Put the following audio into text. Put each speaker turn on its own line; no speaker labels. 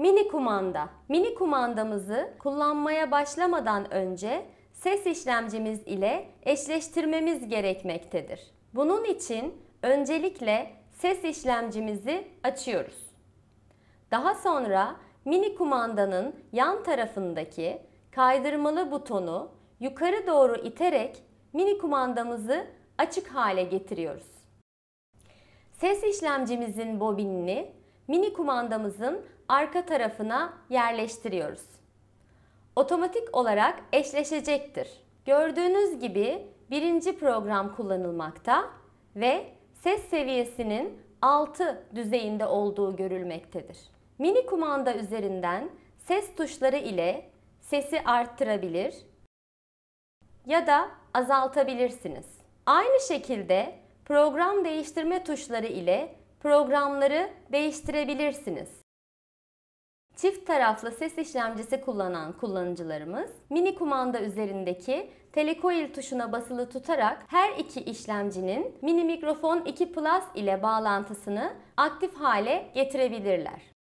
Mini kumanda. Mini kumandamızı kullanmaya başlamadan önce ses işlemcimiz ile eşleştirmemiz gerekmektedir. Bunun için öncelikle ses işlemcimizi açıyoruz. Daha sonra mini kumandanın yan tarafındaki kaydırmalı butonu yukarı doğru iterek mini kumandamızı açık hale getiriyoruz. Ses işlemcimizin bobinini mini kumandamızın arka tarafına yerleştiriyoruz. Otomatik olarak eşleşecektir. Gördüğünüz gibi birinci program kullanılmakta ve ses seviyesinin 6 düzeyinde olduğu görülmektedir. Mini kumanda üzerinden ses tuşları ile sesi arttırabilir ya da azaltabilirsiniz. Aynı şekilde program değiştirme tuşları ile programları değiştirebilirsiniz. Çift taraflı ses işlemcisi kullanan kullanıcılarımız mini kumanda üzerindeki Telecoil tuşuna basılı tutarak her iki işlemcinin mini mikrofon 2 Plus ile bağlantısını aktif hale getirebilirler.